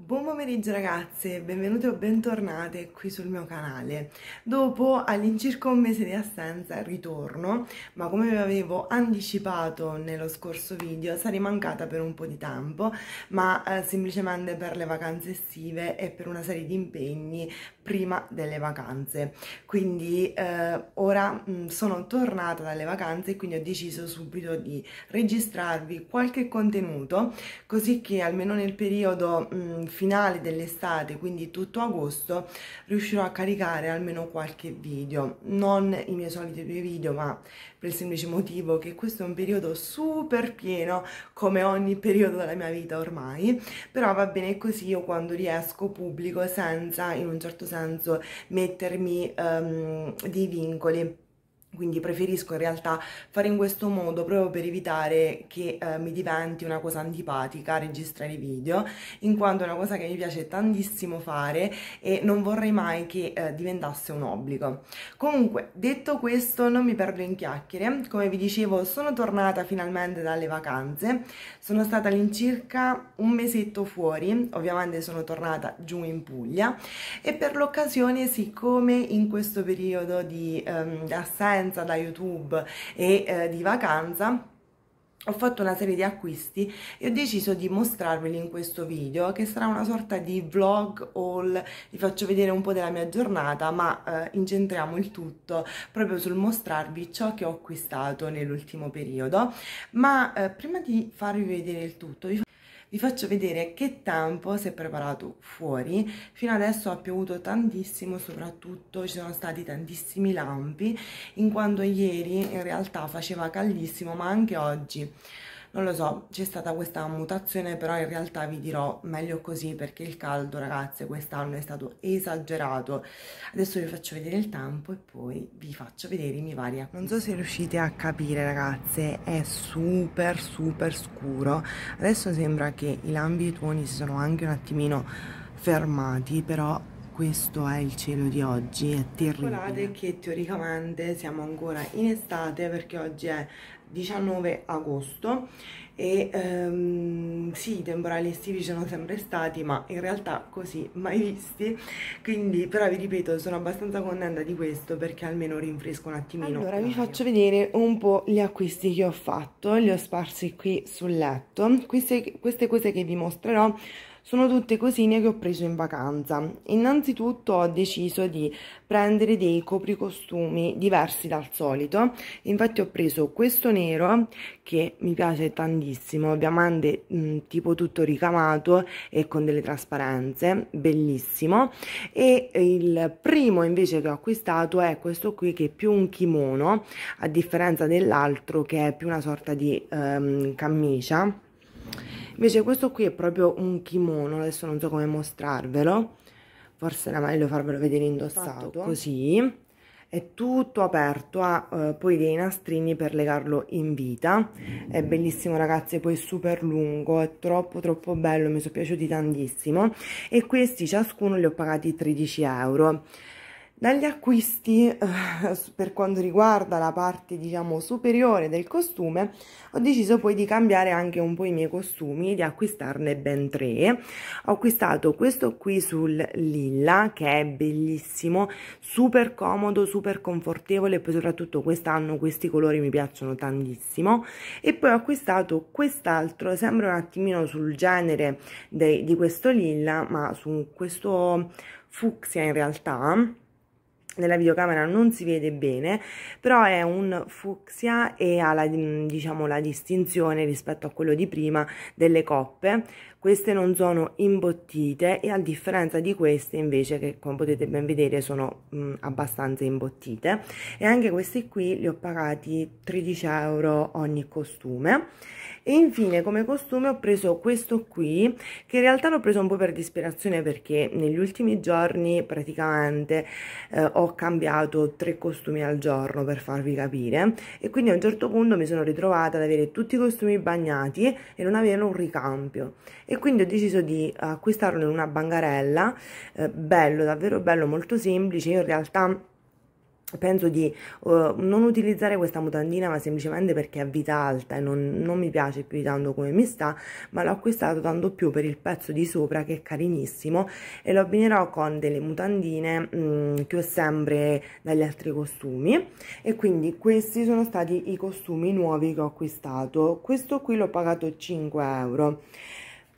Buon pomeriggio ragazze, benvenute o bentornate qui sul mio canale. Dopo all'incirca un mese di assenza ritorno, ma come vi avevo anticipato nello scorso video sarei mancata per un po' di tempo, ma eh, semplicemente per le vacanze estive e per una serie di impegni prima delle vacanze. Quindi eh, ora mh, mm, sono tornata dalle vacanze e quindi ho deciso subito di registrarvi qualche contenuto, così che almeno nel periodo... Mh, mm, finale dell'estate, quindi tutto agosto, riuscirò a caricare almeno qualche video. Non i miei soliti due video, ma per il semplice motivo che questo è un periodo super pieno, come ogni periodo della mia vita ormai, però va bene così, io quando riesco pubblico senza in un certo senso mettermi um, dei vincoli quindi preferisco in realtà fare in questo modo proprio per evitare che eh, mi diventi una cosa antipatica registrare video, in quanto è una cosa che mi piace tantissimo fare e non vorrei mai che eh, diventasse un obbligo. Comunque, detto questo, non mi perdo in chiacchiere, come vi dicevo sono tornata finalmente dalle vacanze, sono stata all'incirca un mesetto fuori, ovviamente sono tornata giù in Puglia e per l'occasione, siccome in questo periodo di ehm, assenza vacanza da YouTube e eh, di vacanza ho fatto una serie di acquisti e ho deciso di mostrarveli in questo video che sarà una sorta di vlog haul, vi faccio vedere un po' della mia giornata ma eh, incentriamo il tutto proprio sul mostrarvi ciò che ho acquistato nell'ultimo periodo ma eh, prima di farvi vedere il tutto vi faccio vi faccio vedere che tempo si è preparato fuori fino adesso ha piovuto tantissimo soprattutto ci sono stati tantissimi lampi in quanto ieri in realtà faceva caldissimo ma anche oggi non lo so, c'è stata questa mutazione, però in realtà vi dirò meglio così perché il caldo, ragazze, quest'anno è stato esagerato. Adesso vi faccio vedere il tempo e poi vi faccio vedere i miei vari Non so se riuscite a capire, ragazze, è super super scuro. Adesso sembra che i lambi e i tuoni si sono anche un attimino fermati, però questo è il cielo di oggi, è terribile. Guardate che teoricamente siamo ancora in estate perché oggi è 19 agosto e ehm, sì i temporali estivi ci sono sempre stati ma in realtà così mai visti quindi però vi ripeto sono abbastanza contenta di questo perché almeno rinfresco un attimino allora vi faccio vedere un po' gli acquisti che ho fatto li ho sparsi qui sul letto queste, queste cose che vi mostrerò sono tutte cosine che ho preso in vacanza. Innanzitutto ho deciso di prendere dei copricostumi diversi dal solito, infatti ho preso questo nero che mi piace tantissimo, ovviamente mh, mm, tipo tutto ricamato e con delle trasparenze, bellissimo, e il primo invece che ho acquistato è questo qui che è più un kimono, a differenza dell'altro che è più una sorta di ehm, camicia invece questo qui è proprio un kimono adesso non so come mostrarvelo forse era meglio farvelo vedere indossato così è tutto aperto ha eh, poi dei nastrini per legarlo in vita è bellissimo ragazzi poi è super lungo è troppo troppo bello mi sono piaciuti tantissimo e questi ciascuno li ho pagati 13 euro dagli acquisti eh, per quanto riguarda la parte diciamo superiore del costume ho deciso poi di cambiare anche un po' i miei costumi di acquistarne ben tre. Ho acquistato questo qui sul lilla che è bellissimo, super comodo, super confortevole poi soprattutto quest'anno questi colori mi piacciono tantissimo e poi ho acquistato quest'altro, sembra un attimino sul genere dei, di questo lilla ma su questo fucsia in realtà nella videocamera non si vede bene però è un fucsia e ha la, mm, diciamo, la distinzione rispetto a quello di prima delle coppe queste non sono imbottite e a differenza di queste invece che come potete ben vedere sono mh, mm, abbastanza imbottite e anche questi qui li ho pagati 13 euro ogni costume e infine come costume ho preso questo qui che in realtà l'ho preso un po' per disperazione perché negli ultimi giorni praticamente eh, ho cambiato tre costumi al giorno per farvi capire e quindi a un certo punto mi sono ritrovata ad avere tutti i costumi bagnati e non avere un ricambio e quindi ho deciso di eh, acquistarlo in una bangarella eh, bello davvero bello molto semplice io in realtà penso di uh, non utilizzare questa mutandina ma semplicemente perché è a vita alta e non, non, mi piace più di tanto come mi sta ma l'ho acquistato tanto più per il pezzo di sopra che è carinissimo e lo abbinerò con delle mutandine mh, mm, che ho sempre dagli altri costumi e quindi questi sono stati i costumi nuovi che ho acquistato questo qui l'ho pagato 5 euro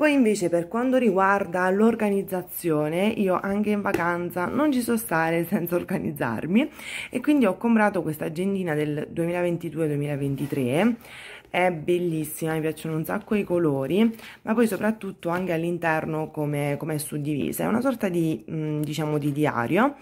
poi invece per quanto riguarda l'organizzazione, io anche in vacanza non ci so stare senza organizzarmi e quindi ho comprato questa agendina del 2022-2023 è bellissima, mi piacciono un sacco i colori, ma poi soprattutto anche all'interno come, come è suddivisa, è una sorta di, mm, diciamo, di diario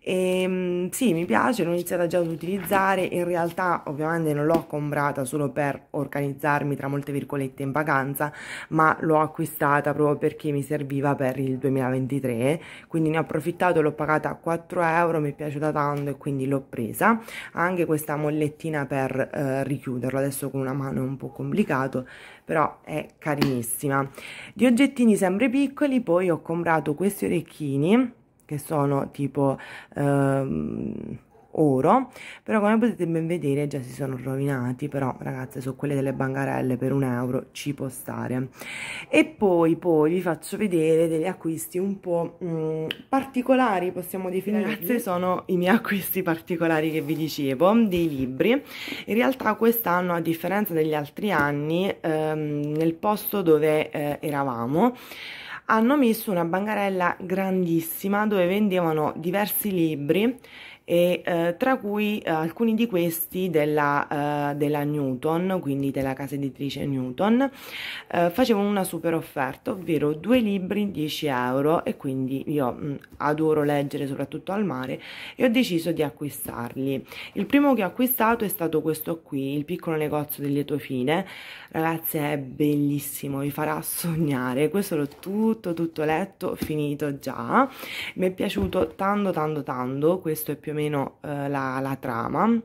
e, ehm, sì, mi piace, l'ho iniziata già ad utilizzare, in realtà ovviamente non l'ho comprata solo per organizzarmi tra molte virgolette in vacanza, ma l'ho acquistata proprio perché mi serviva per il 2023, quindi ne ho approfittato, l'ho pagata a 4 euro, mi è piaciuta tanto e quindi l'ho presa, anche questa mollettina per eh, richiuderlo, adesso con una mano è un po' complicato, però è carinissima. Di oggettini sempre piccoli, poi ho comprato questi orecchini, che sono tipo ehm, oro però come potete ben vedere già si sono rovinati però ragazze su quelle delle bangarelle per un euro ci può stare e poi poi vi faccio vedere degli acquisti un po' mh, mm, particolari possiamo definire ragazze sono i miei acquisti particolari che vi dicevo dei libri in realtà quest'anno a differenza degli altri anni ehm, nel posto dove eh, eravamo hanno messo una bancarella grandissima dove vendevano diversi libri e eh, tra cui eh, alcuni di questi della, eh, della, Newton, quindi della casa editrice Newton, eh, facevano una super offerta, ovvero due libri 10 euro e quindi io mh, mm, adoro leggere soprattutto al mare e ho deciso di acquistarli. Il primo che ho acquistato è stato questo qui, il piccolo negozio del lieto fine, ragazzi è bellissimo, vi farà sognare, questo l'ho tutto tutto letto, finito già, mi è piaciuto tanto tanto tanto, questo è più o meno meno eh, la, la trama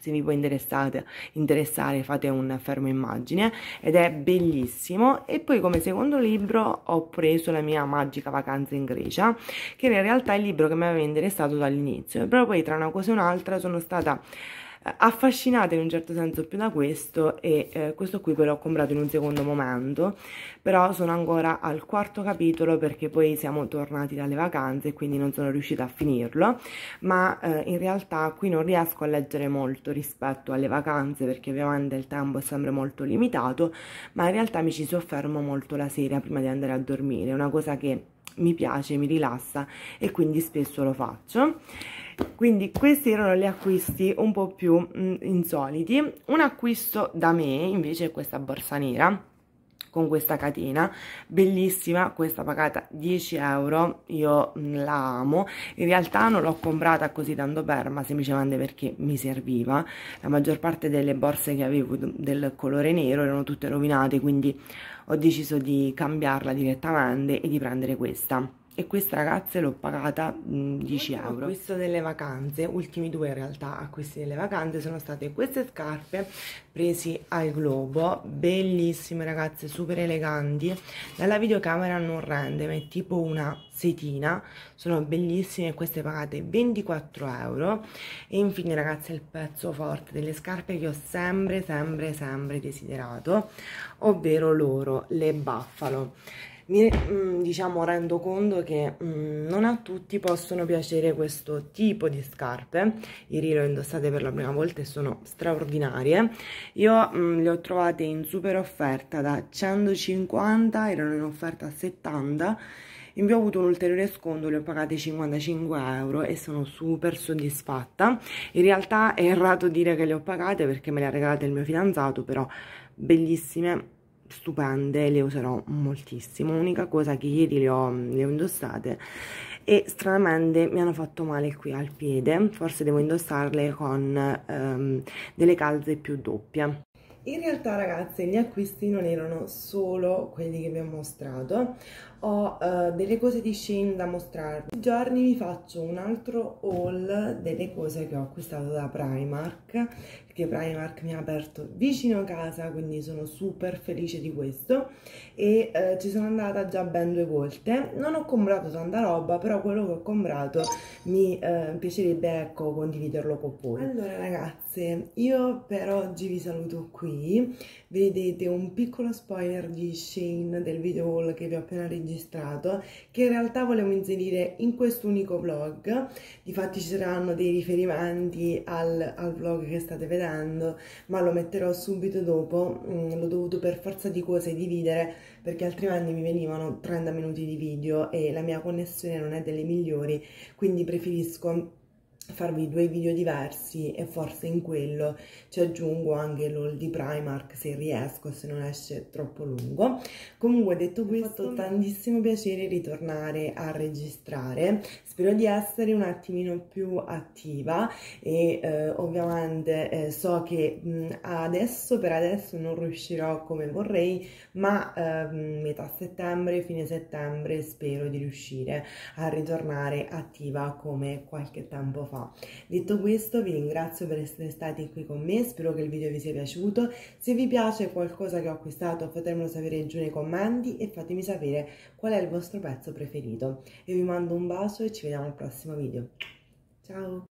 se vi può interessare fate un fermo immagine ed è bellissimo e poi come secondo libro ho preso la mia magica vacanza in Grecia che in realtà è il libro che mi aveva interessato dall'inizio però poi tra una cosa e un'altra sono stata affascinata in un certo senso più da questo e eh, questo qui ve l'ho comprato in un secondo momento però sono ancora al quarto capitolo perché poi siamo tornati dalle vacanze e quindi non sono riuscita a finirlo ma eh, in realtà qui non riesco a leggere molto rispetto alle vacanze perché ovviamente il tempo è sempre molto limitato ma in realtà mi ci soffermo molto la sera prima di andare a dormire una cosa che mi piace, mi rilassa e quindi spesso lo faccio quindi questi erano gli acquisti un po' più mh, mm, insoliti un acquisto da me invece è questa borsa nera con questa catena bellissima questa pagata 10 euro io mm, la amo in realtà non l'ho comprata così tanto per ma semplicemente perché mi serviva la maggior parte delle borse che avevo del colore nero erano tutte rovinate quindi ho deciso di cambiarla direttamente e di prendere questa e questa ragazza l'ho pagata 10 mm, euro. Acquisto delle vacanze, ultimi due in realtà acquisti delle vacanze, sono state queste scarpe presi al globo, bellissime ragazze, super eleganti, dalla videocamera non rende, ma è tipo una setina, sono bellissime, queste pagate 24 euro e infine ragazze il pezzo forte delle scarpe che ho sempre sempre sempre desiderato, ovvero loro, le Buffalo mi mm, diciamo, rendo conto che mm, non a tutti possono piacere questo tipo di scarpe. Ieri le ho indossate per la prima volta e sono straordinarie. Io mm, le ho trovate in super offerta da 150, erano in offerta a 70. In più ho avuto un ulteriore sconto, le ho pagate 55 euro e sono super soddisfatta. In realtà è errato dire che le ho pagate perché me le ha regalate il mio fidanzato, però bellissime stupende, le userò moltissimo. L'unica cosa che ieri le ho, le ho indossate e stranamente mi hanno fatto male qui al piede, forse devo indossarle con ehm, delle calze più doppie. In realtà ragazze gli acquisti non erano solo quelli che vi ho mostrato, ho uh, delle cose di Shein da mostrarvi. Questi giorni vi faccio un altro haul delle cose che ho acquistato da Primark che Primark mi ha aperto vicino a casa, quindi sono super felice di questo e eh, ci sono andata già ben due volte. Non ho comprato tanta roba, però quello che ho comprato mi eh, piacerebbe ecco condividerlo con voi. Allora ragazzi, ragazze, io per oggi vi saluto qui, vedete un piccolo spoiler di Shane del video haul che vi ho appena registrato, che in realtà volevo inserire in quest'unico vlog, difatti ci saranno dei riferimenti al, al, vlog che state vedendo, ma lo metterò subito dopo, mm, l'ho dovuto per forza di cose dividere, perché altrimenti mi venivano 30 minuti di video e la mia connessione non è delle migliori, quindi preferisco farvi due video diversi e forse in quello ci aggiungo anche l'haul di Primark se riesco, se non esce troppo lungo. Comunque detto questo, tantissimo piacere ritornare a registrare, spero di essere un attimino più attiva e eh, ovviamente eh, so che mh, mm, adesso per adesso non riuscirò come vorrei, ma eh, metà settembre, fine settembre spero di riuscire a ritornare attiva come qualche tempo fa qua. Detto questo vi ringrazio per essere stati qui con me, spero che il video vi sia piaciuto, se vi piace qualcosa che ho acquistato fatemelo sapere giù nei commenti e fatemi sapere qual è il vostro pezzo preferito. Io vi mando un bacio e ci vediamo al prossimo video. Ciao!